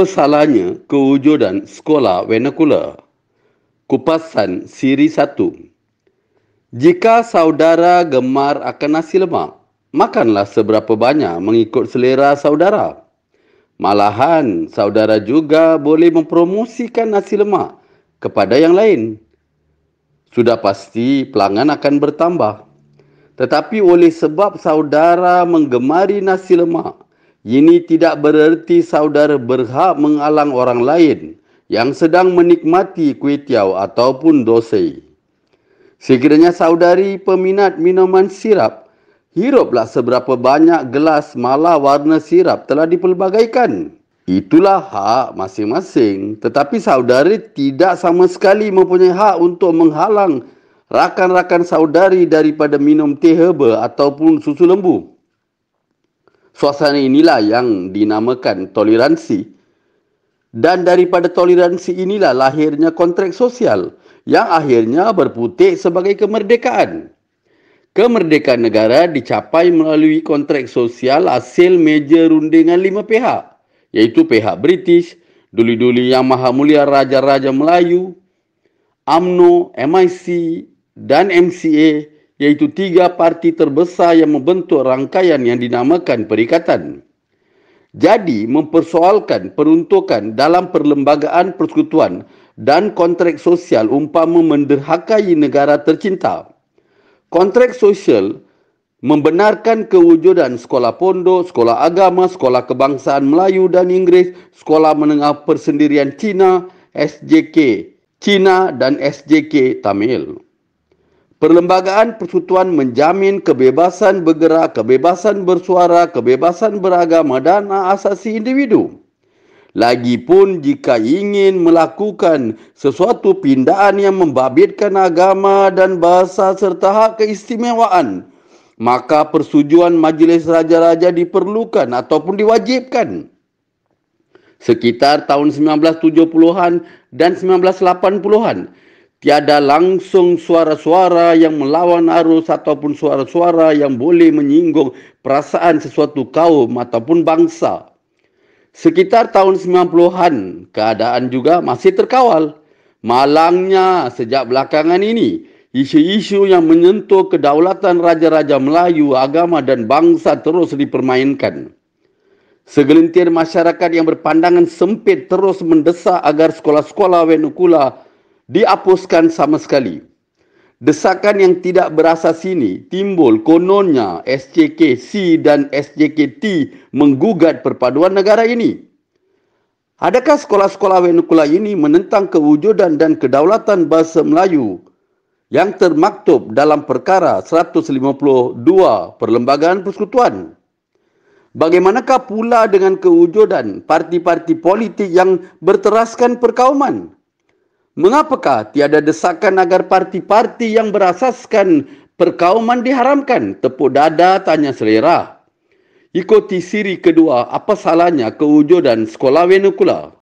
pesalahnya kewujudan sekolah vernacular. Kupasan siri satu. Jika saudara gemar akan nasi lemak, makanlah seberapa banyak mengikut selera saudara. Malahan, saudara juga boleh mempromosikan nasi lemak kepada yang lain. Sudah pasti pelanggan akan bertambah. Tetapi oleh sebab saudara menggemari nasi lemak, ini tidak bererti saudara berhak mengalang orang lain yang sedang menikmati kuitiau ataupun dosai. Sekiranya saudari peminat minuman sirap, hiruplah seberapa banyak gelas malah warna sirap telah dipelbagaikan. Itulah hak masing-masing. Tetapi saudari tidak sama sekali mempunyai hak untuk menghalang rakan-rakan saudari daripada minum teh herba ataupun susu lembu. Suasana inilah yang dinamakan toleransi. Dan daripada toleransi inilah lahirnya kontrak sosial yang akhirnya berputik sebagai kemerdekaan. Kemerdekaan negara dicapai melalui kontrak sosial hasil meja rundingan lima pihak iaitu pihak British, Duli-Duli Yang Maha Mulia Raja-Raja Melayu, AMNO, MIC dan MCA iaitu tiga parti terbesar yang membentuk rangkaian yang dinamakan Perikatan. Jadi, mempersoalkan peruntukan dalam perlembagaan persekutuan dan kontrak sosial umpama menderhakai negara tercinta. Kontrak sosial membenarkan kewujudan sekolah pondok, sekolah agama, sekolah kebangsaan Melayu dan Inggeris, sekolah menengah persendirian Cina, SJK Cina dan SJK Tamil. Perlembagaan persekutuan menjamin kebebasan bergerak, kebebasan bersuara, kebebasan beragama dan asasi individu. Lagipun jika ingin melakukan sesuatu pindaan yang membabitkan agama dan bahasa serta hak keistimewaan, maka persetujuan Majlis Raja-Raja diperlukan ataupun diwajibkan. Sekitar tahun 1970-an dan 1980-an, Tiada langsung suara-suara yang melawan arus ataupun suara-suara yang boleh menyinggung perasaan sesuatu kaum ataupun bangsa. Sekitar tahun 90-an, keadaan juga masih terkawal. Malangnya sejak belakangan ini, isu-isu yang menyentuh kedaulatan raja-raja Melayu, agama dan bangsa terus dipermainkan. Segelintir masyarakat yang berpandangan sempit terus mendesak agar sekolah-sekolah Wenukula -sekolah dihapuskan sama sekali. Desakan yang tidak berasas ini timbul kononnya SJKC dan SJKT menggugat perpaduan negara ini. Adakah sekolah-sekolah Wenukula ini menentang kewujudan dan kedaulatan bahasa Melayu yang termaktub dalam perkara 152 Perlembagaan Persekutuan? Bagaimanakah pula dengan kewujudan parti-parti politik yang berteraskan perkauman? Mengapakah tiada desakan agar parti-parti yang berasaskan perkauman diharamkan? Tepuk dada tanya selera. Ikuti siri kedua, apa salahnya kewujudan sekolah Venukula?